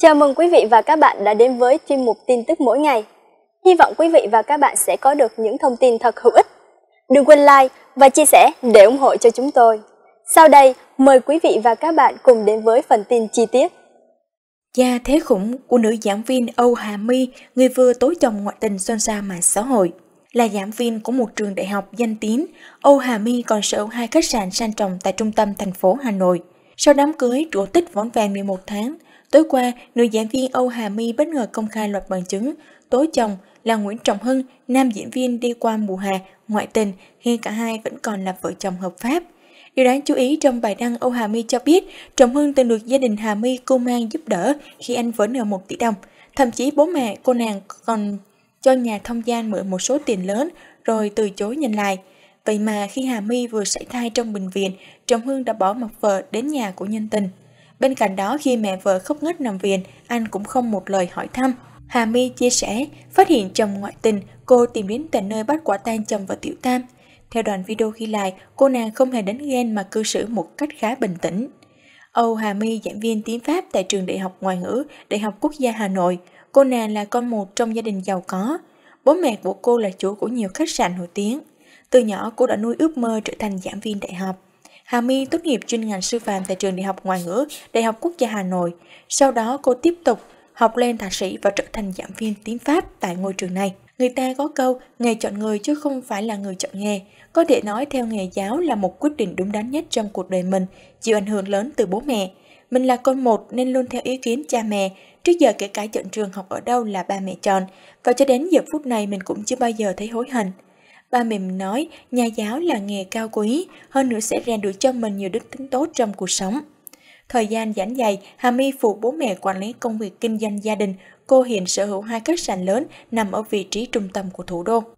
Chào mừng quý vị và các bạn đã đến với chuyên mục tin tức mỗi ngày. Hy vọng quý vị và các bạn sẽ có được những thông tin thật hữu ích. Đừng quên like và chia sẻ để ủng hộ cho chúng tôi. Sau đây, mời quý vị và các bạn cùng đến với phần tin chi tiết. Gia thế khủng của nữ giảng viên Âu Hà My, người vừa tối chồng ngoại tình xôn xa mạng xã hội. Là giảng viên của một trường đại học danh tiếng, Âu Hà My còn sở hữu hai khách sạn sang trọng tại trung tâm thành phố Hà Nội. Sau đám cưới, chủ tích vón vẹn 11 tháng, Tối qua, nữ giảng viên Âu Hà My bất ngờ công khai loạt bằng chứng. tối chồng là Nguyễn Trọng Hưng, nam diễn viên đi qua mùa hè, ngoại tình, khi cả hai vẫn còn là vợ chồng hợp pháp. Điều đáng chú ý trong bài đăng Âu Hà My cho biết, Trọng Hưng từng được gia đình Hà My cô mang giúp đỡ khi anh vỡ nợ 1 tỷ đồng. Thậm chí bố mẹ cô nàng còn cho nhà thông gian mượn một số tiền lớn rồi từ chối nhận lại. Vậy mà khi Hà My vừa sảy thai trong bệnh viện, Trọng Hưng đã bỏ mặt vợ đến nhà của nhân tình. Bên cạnh đó khi mẹ vợ khóc ngất nằm viện, anh cũng không một lời hỏi thăm. Hà My chia sẻ, phát hiện chồng ngoại tình, cô tìm đến tận nơi bắt quả tang chồng và Tiểu Tam. Theo đoạn video ghi lại, cô nàng không hề đánh ghen mà cư xử một cách khá bình tĩnh. Âu Hà My, giảng viên tiếng Pháp tại trường Đại học Ngoại ngữ, Đại học Quốc gia Hà Nội. Cô nàng là con một trong gia đình giàu có. Bố mẹ của cô là chủ của nhiều khách sạn nổi tiếng. Từ nhỏ cô đã nuôi ước mơ trở thành giảng viên đại học. Hà My tốt nghiệp chuyên ngành sư phạm tại trường Đại học Ngoại ngữ, Đại học Quốc gia Hà Nội. Sau đó cô tiếp tục học lên thạc sĩ và trở thành giảng viên tiếng Pháp tại ngôi trường này. Người ta có câu, nghề chọn người chứ không phải là người chọn nghề. Có thể nói theo nghề giáo là một quyết định đúng đắn nhất trong cuộc đời mình, chịu ảnh hưởng lớn từ bố mẹ. Mình là con một nên luôn theo ý kiến cha mẹ, trước giờ kể cả chọn trường học ở đâu là ba mẹ chọn, và cho đến giờ phút này mình cũng chưa bao giờ thấy hối hận. Ba mềm nói nhà giáo là nghề cao quý, hơn nữa sẽ rèn được cho mình nhiều đức tính tốt trong cuộc sống. Thời gian giãn dày, Hà My phụ bố mẹ quản lý công việc kinh doanh gia đình. Cô hiện sở hữu hai khách sạn lớn nằm ở vị trí trung tâm của thủ đô.